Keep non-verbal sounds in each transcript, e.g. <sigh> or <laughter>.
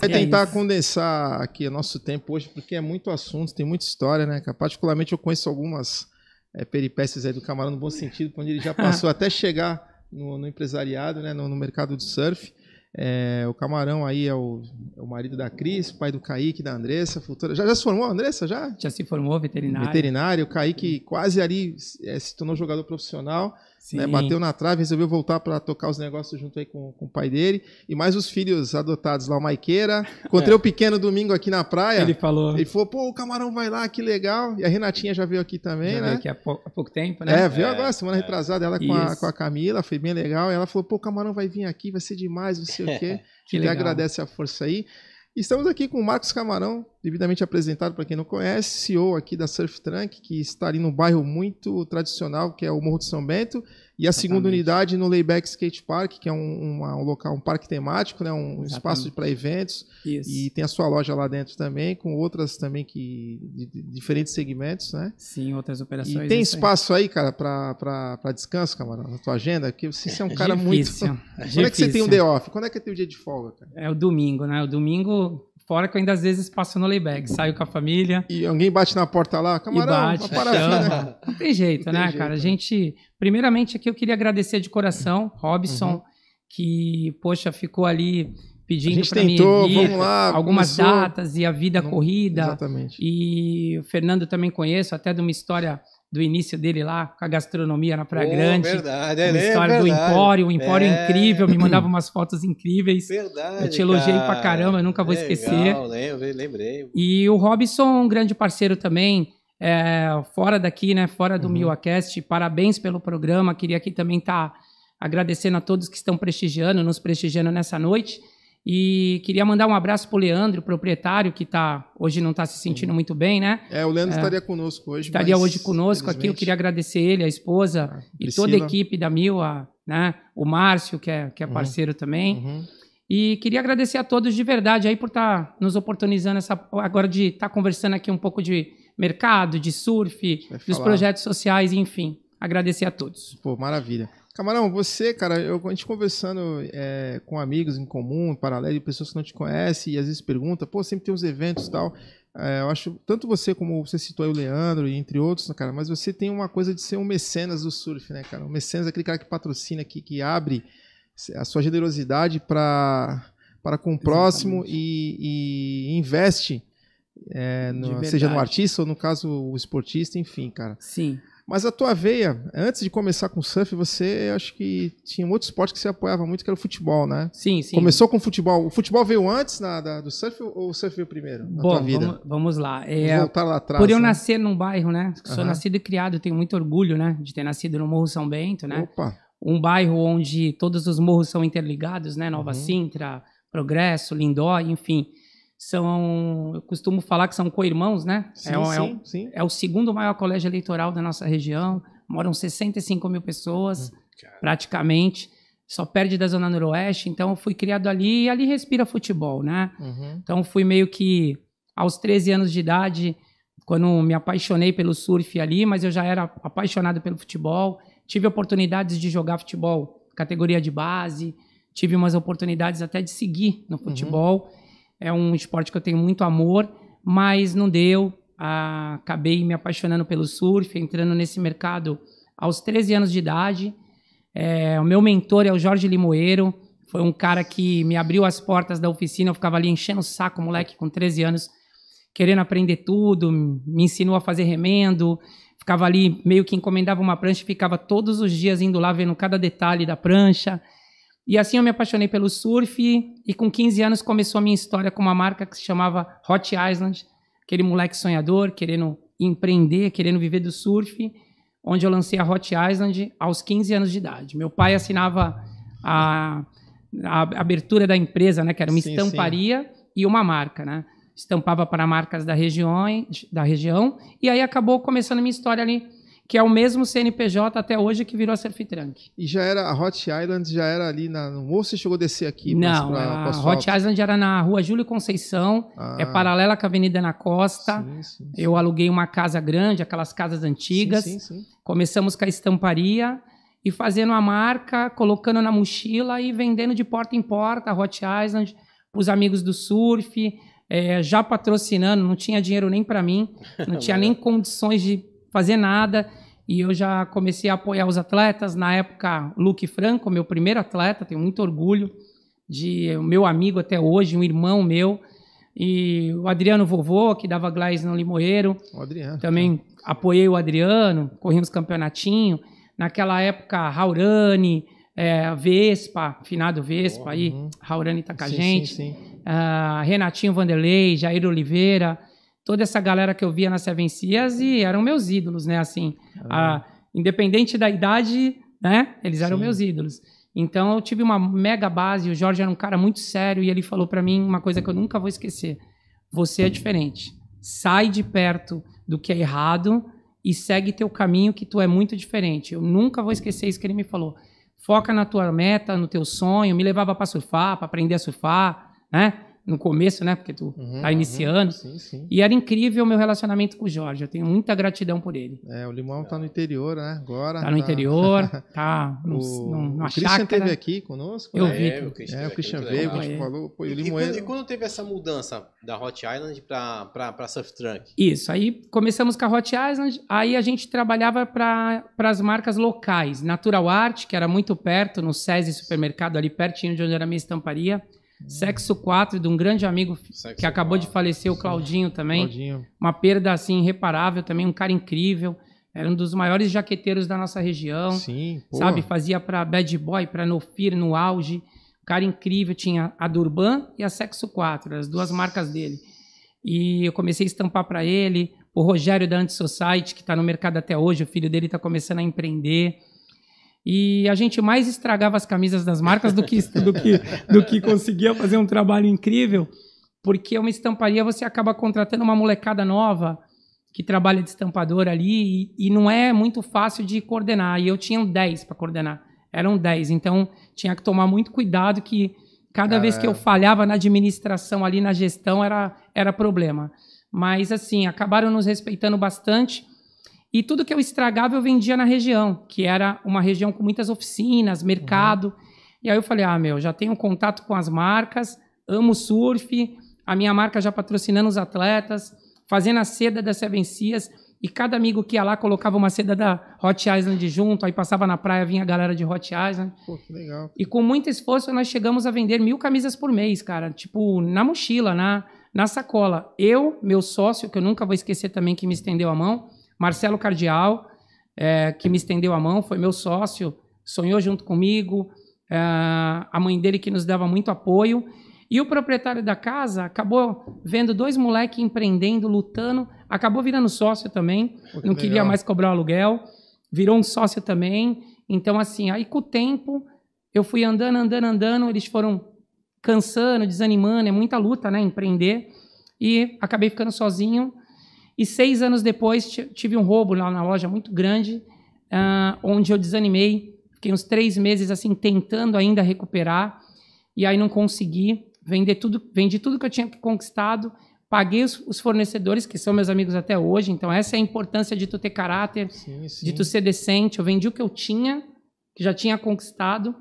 Vai tentar é condensar aqui o nosso tempo hoje, porque é muito assunto, tem muita história, né? Particularmente eu conheço algumas é, peripécias aí do Camarão no bom sentido, quando ele já <laughs> passou até chegar no, no empresariado, né? No, no, mercado do surf. É, o Camarão aí é o, é o, marido da Cris, pai do Kaique, da Andressa, futura. Já, já se formou, Andressa? Já? Já se formou, veterinário. Veterinário, o Kaique quase ali é, se tornou jogador profissional. Né, bateu na trave, resolveu voltar para tocar os negócios junto aí com, com o pai dele. E mais os filhos adotados lá, o Maiqueira. Encontrei é. o pequeno domingo aqui na praia. Ele falou. Ele falou, pô, o camarão vai lá, que legal. E a Renatinha já veio aqui também, já né? Veio aqui há, pou, há, pouco tempo, né? É, veio é, agora, semana é. retrasada, ela com a, com a Camila, foi bem legal. E ela falou, pô, o camarão vai vir aqui, vai ser demais, você sei o quê. <laughs> que, que agradece a força aí. Estamos aqui com o Marcos Camarão, devidamente apresentado para quem não conhece, CEO aqui da Surf Trunk, que está ali no bairro muito tradicional, que é o Morro de São Bento, e a Exatamente. segunda unidade no Layback Skate Park, que é um, um local, um parque temático, né? um Exatamente. espaço para eventos, Isso. e tem a sua loja lá dentro também, com outras também que de, de diferentes segmentos, né? Sim, outras operações. E tem espaço aí, aí cara, para descanso, camarada, na tua agenda, porque você, é um cara <laughs> difícil, muito... <laughs> É Quando é que você tem um day off? Quando é que é tem o um dia de folga, cara? É o domingo, né? O domingo fora que eu ainda às vezes passo no layback saio com a família. E alguém bate na porta lá, camarão, bate, assim, né? Não tem jeito, Não né, tem né, jeito, cara? Né? A gente, primeiramente aqui eu queria agradecer de coração, uhum. Robson, uhum. que, poxa, ficou ali pedindo para mim ir, lá, algumas começou. datas e a vida uhum. corrida. Exatamente. E o Fernando também conheço, até de uma história do início dele lá com a gastronomia na Praia oh, Grande. Verdade, é, a é história é verdade. do Empório, um Empório é. incrível, me mandava umas fotos incríveis. Verdade. Eu te elogiei cara. pra caramba, eu nunca vou Legal, esquecer. Lembrei, lembrei. E o Robson, um grande parceiro também, é, fora daqui, né? Fora do uhum. parabéns pelo programa. Queria aqui também estar tá agradecendo a todos que estão prestigiando, nos prestigiando nessa noite. E queria mandar um abraço para o Leandro, proprietário, que tá, hoje não está se sentindo uhum. muito bem, né? É, o Leandro é, estaria conosco hoje. Estaria hoje conosco aqui. Eu queria agradecer ele, a esposa ah, e toda a equipe da Mil, a, né? o Márcio, que é, que é uhum. parceiro uhum. também. Uhum. E queria agradecer a todos de verdade aí por estar tá nos oportunizando essa, agora de estar tá conversando aqui um pouco de mercado, de surf, dos projetos sociais, enfim. Agradecer a todos. Pô, maravilha. Camarão, você, cara, eu, a gente conversando é, com amigos em comum, em paralelo, pessoas que não te conhecem e às vezes pergunta, pô, sempre tem uns eventos e tal. É, eu acho, tanto você como você citou aí o Leandro, entre outros, né, cara, mas você tem uma coisa de ser um mecenas do surf, né, cara? Um mecenas é aquele cara que patrocina, que, que abre a sua generosidade para com o próximo e, e investe, é, no, seja no artista ou, no caso, o esportista, enfim, cara. Sim. Mas a tua veia, antes de começar com surf, você acho que tinha um outro esporte que você apoiava muito, que era o futebol, né? Sim, sim. Começou com o futebol. O futebol veio antes na, da, do surf ou o surf veio primeiro na Bom, tua vida? Vamos, vamos lá. É, vamos voltar lá atrás. Por eu né? nascer num bairro, né? Sou uhum. nascido e criado, tenho muito orgulho, né? De ter nascido no Morro São Bento, né? Opa. Um bairro onde todos os morros são interligados, né? Nova uhum. Sintra, Progresso, Lindó, enfim são, eu costumo falar que são co-irmãos, né? Sim, é, sim, é, o, sim. é o segundo maior colégio eleitoral da nossa região, moram 65 mil pessoas, hum, praticamente, só perde da Zona Noroeste, então eu fui criado ali e ali respira futebol, né? Uhum. Então fui meio que, aos 13 anos de idade, quando me apaixonei pelo surf ali, mas eu já era apaixonado pelo futebol, tive oportunidades de jogar futebol, categoria de base, tive umas oportunidades até de seguir no uhum. futebol, uhum. É um esporte que eu tenho muito amor, mas não deu. Ah, acabei me apaixonando pelo surf, entrando nesse mercado aos 13 anos de idade. É, o meu mentor é o Jorge Limoeiro, foi um cara que me abriu as portas da oficina. Eu ficava ali enchendo o saco, moleque, com 13 anos, querendo aprender tudo, me ensinou a fazer remendo. Ficava ali, meio que encomendava uma prancha e ficava todos os dias indo lá, vendo cada detalhe da prancha. E assim eu me apaixonei pelo surf e com 15 anos começou a minha história com uma marca que se chamava Hot Island, aquele moleque sonhador, querendo empreender, querendo viver do surf, onde eu lancei a Hot Island aos 15 anos de idade. Meu pai assinava a, a abertura da empresa, né, que era uma sim, estamparia sim. e uma marca, né? Estampava para marcas da região, da região, e aí acabou começando a minha história ali que é o mesmo CNPJ até hoje que virou a Surf Trunk. E já era a Hot Island, já era ali na. Ou você chegou a descer aqui? Não, pra, a Hot Island era na rua Júlio Conceição, ah. é paralela com a Avenida na Costa. Sim, sim, sim. Eu aluguei uma casa grande, aquelas casas antigas. Começamos com a estamparia e fazendo a marca, colocando na mochila e vendendo de porta em porta a Hot Island para os amigos do surf. É, já patrocinando, não tinha dinheiro nem para mim, não <laughs> tinha nem condições de fazer nada. E eu já comecei a apoiar os atletas. Na época, Luke Franco, meu primeiro atleta, tenho muito orgulho de meu amigo até hoje, um irmão meu. E o Adriano Vovô, que dava Glaze no Limoeiro. O Adriano. Né? Também apoiei o Adriano, corri uns campeonatinhos. Naquela época, Raurani, é, Vespa, finado Vespa oh, aí, uhum. Raurani tá com a sim, gente. Sim, sim. Uh, Renatinho Vanderlei, Jair Oliveira, toda essa galera que eu via na Seven Seas e eram meus ídolos, né? Assim, ah. a, independente da idade, né? Eles eram Sim. meus ídolos. Então eu tive uma mega base. O Jorge era um cara muito sério e ele falou para mim uma coisa que eu nunca vou esquecer: você é diferente. Sai de perto do que é errado e segue teu caminho que tu é muito diferente. Eu nunca vou esquecer isso que ele me falou. Foca na tua meta, no teu sonho. Me levava para surfar, para aprender a surfar, né? no começo, né? Porque tu tá uhum, tá iniciando. Uhum, sim, sim. E era incrível o meu relacionamento com o Jorge. Eu tenho muita gratidão por ele. É, o Limão tá no interior, né? Agora. Tá no tá... interior, tá <laughs> no, o... no, numa o Christian esteve né? aqui conosco. Eu né? vi. É, o Christian, é, o Christian veio, a gente é. falou. Pô, o Limão e, quando, é e quando teve essa mudança da Hot Island pra, pra, pra Surf Trunk? Isso, aí começamos com a Hot Island, aí a gente trabalhava para as marcas locais. Natural Art, que era muito perto, no SESI Supermercado, ali pertinho de onde era a minha estamparia. Sexo 4, de um grande amigo Sexo que acabou 4. de falecer, o Claudinho também. Claudinho. Uma perda assim irreparável também, um cara incrível. Era um dos maiores jaqueteiros da nossa região. Sim, porra. Sabe, fazia para Bad Boy, para No no auge. Um cara incrível, tinha a Durban e a Sexo 4, as duas marcas dele. E eu comecei a estampar para ele, o Rogério da Antisociety, que está no mercado até hoje, o filho dele está começando a empreender. E a gente mais estragava as camisas das marcas do que, do que, do que conseguia fazer um trabalho incrível, porque uma estamparia você acaba contratando uma molecada nova que trabalha de estampador ali e, e não é muito fácil de coordenar. E eu tinha 10 para coordenar, eram 10, então tinha que tomar muito cuidado que cada Caramba. vez que eu falhava na administração ali, na gestão, era, era problema. Mas assim, acabaram nos respeitando bastante e tudo que eu estragava eu vendia na região, que era uma região com muitas oficinas, mercado. Uhum. E aí eu falei: ah, meu, já tenho contato com as marcas, amo surf, a minha marca já patrocinando os atletas, fazendo a seda da Seven Seas. E cada amigo que ia lá colocava uma seda da Hot Island junto, aí passava na praia, vinha a galera de Hot Island. Pô, que legal. E com muito esforço nós chegamos a vender mil camisas por mês, cara. Tipo, na mochila, na, na sacola. Eu, meu sócio, que eu nunca vou esquecer também que me estendeu a mão, Marcelo Cardial, é, que me estendeu a mão, foi meu sócio, sonhou junto comigo, é, a mãe dele que nos dava muito apoio. E o proprietário da casa acabou vendo dois moleques empreendendo, lutando, acabou virando sócio também, que não queria legal. mais cobrar o aluguel, virou um sócio também. Então, assim, aí com o tempo, eu fui andando, andando, andando, eles foram cansando, desanimando, é muita luta, né, empreender. E acabei ficando sozinho e seis anos depois tive um roubo lá na loja muito grande, uh, onde eu desanimei, fiquei uns três meses assim tentando ainda recuperar e aí não consegui vender tudo, vendi tudo que eu tinha conquistado, paguei os, os, fornecedores que são meus amigos até hoje. Então essa é a importância de tu ter caráter, sim, sim. de tu ser decente. Eu vendi o que eu tinha, que já tinha conquistado,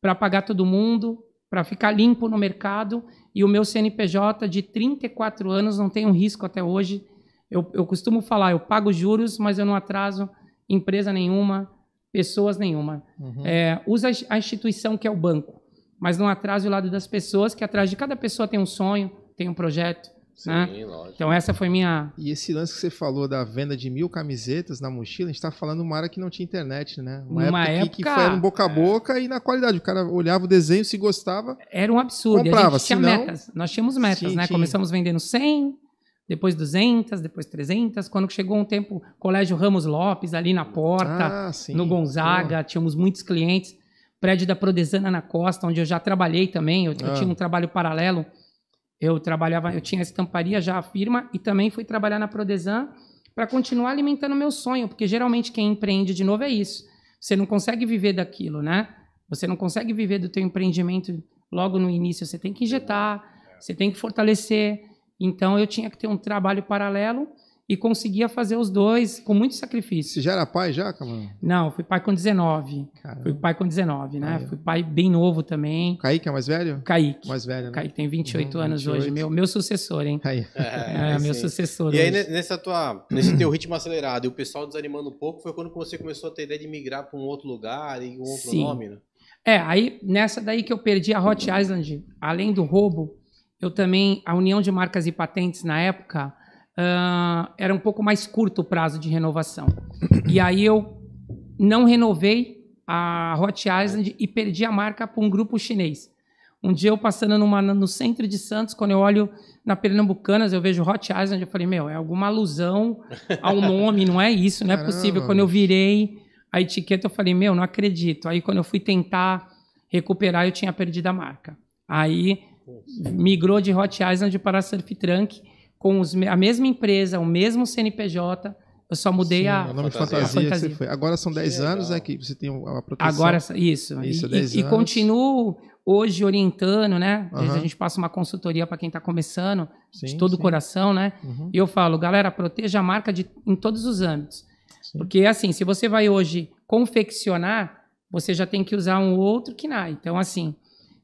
para pagar todo mundo, para ficar limpo no mercado. E o meu CNPJ de 34 anos não tem um risco até hoje. Eu, eu costumo falar, eu pago juros, mas eu não atraso empresa nenhuma, pessoas nenhuma. Uhum. É, usa a instituição que é o banco, mas não atraso o lado das pessoas, que atrás de cada pessoa tem um sonho, tem um projeto. Sim, né? lógico. Então essa foi minha. E esse lance que você falou da venda de mil camisetas na mochila, a gente está falando uma área que não tinha internet, né? Uma, uma época, época, que, foi um boca a é. boca é... e na qualidade. O cara olhava o desenho, se gostava. Era um absurdo. Comprava, a gente tinha senão... metas. Nós tínhamos metas, Sim, né? Começamos vendendo 100, depois 200, depois 300. Quando chegou um tempo, Colégio Ramos Lopes, ali na porta, ah, no Gonzaga, Pô. tínhamos muitos clientes. Prédio da Prodesana na Costa, onde eu já trabalhei também, eu, ah. eu, tinha um trabalho paralelo. Eu trabalhava, eu tinha a estamparia já, a firma, e também fui trabalhar na Prodesan para continuar alimentando meu sonho, porque geralmente quem empreende de novo é isso. Você não consegue viver daquilo, né? Você não consegue viver do teu empreendimento logo no início. Você tem que injetar, é. você tem que fortalecer, então eu tinha que ter um trabalho paralelo e conseguia fazer os dois com muito sacrifício. Você já era pai já, Camarão? Não, fui pai com 19. Caramba. Fui pai com 19, né? Caramba. Fui pai bem novo também. Kaique é mais velho? Kaique. Mais velho, né? Kaique tem 28 uhum, anos 28. hoje, meu, meu sucessor, hein? Aí. É, é meu sucessor. E hoje. aí nessa tua, nesse teu ritmo acelerado e o pessoal desanimando um pouco, foi quando você começou a ter ideia de migrar para um outro lugar e um outro Sim. nome, né? É, aí nessa daí que eu perdi a Hot Island, além do roubo, eu também, a união de marcas e patentes na época uh, era um pouco mais curto o prazo de renovação. E aí eu não renovei a Hot Island e perdi a marca para um grupo chinês. Um dia eu passando numa, no centro de Santos, quando eu olho na Pernambucanas, eu vejo Hot Island, eu falei, meu, é alguma alusão ao nome, não é isso, não é Caramba. possível. Quando eu virei a etiqueta, eu falei, meu, não acredito. Aí quando eu fui tentar recuperar, eu tinha perdido a marca. Aí migrou de Hot Island para Trunk com os, a mesma empresa, o mesmo CNPJ. Eu só mudei Sim, a, é o nome fantasia. De fantasia, Você Foi. Agora são 10 anos é que você tem a proteção. Agora, isso. isso e, e continuo hoje orientando, né? Uhum. A gente passa uma consultoria para quem está começando, sim, de todo o coração, né? Uhum. E eu falo, galera, proteja a marca de, em todos os âmbitos. Sim. Porque, assim, se você vai hoje confeccionar, você já tem que usar um outro KNAI. Então, assim,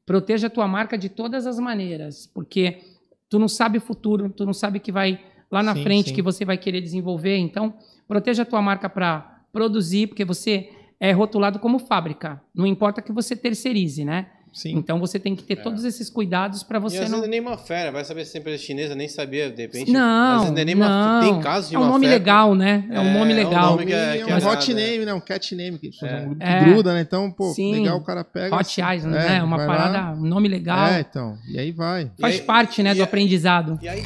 Proteja a tua marca de todas as maneiras, porque tu não sabe o futuro, tu não sabe que vai lá na sim, frente sim. que você vai querer desenvolver. Então, proteja a tua marca para produzir, porque você é rotulado como fábrica. Não importa que você terceirize, né? Sim. Então você tem que ter é. todos esses cuidados para você e às não. Vezes nem uma fera, né? vai saber se a empresa chinesa nem sabia, de repente. Não. Às vezes nem não. Uma... Tem de é um nome fera. legal, né? É, um nome legal. É um, nome é, um é- é é hot né? name, né? Um cat name que, é. gruda, né? Então, pô, Sim. legal o cara pega. Hot assim, eyes, né? Uma parada, um nome legal. É, então. E aí vai. Faz aí, parte, né, do aprendizado. E aí,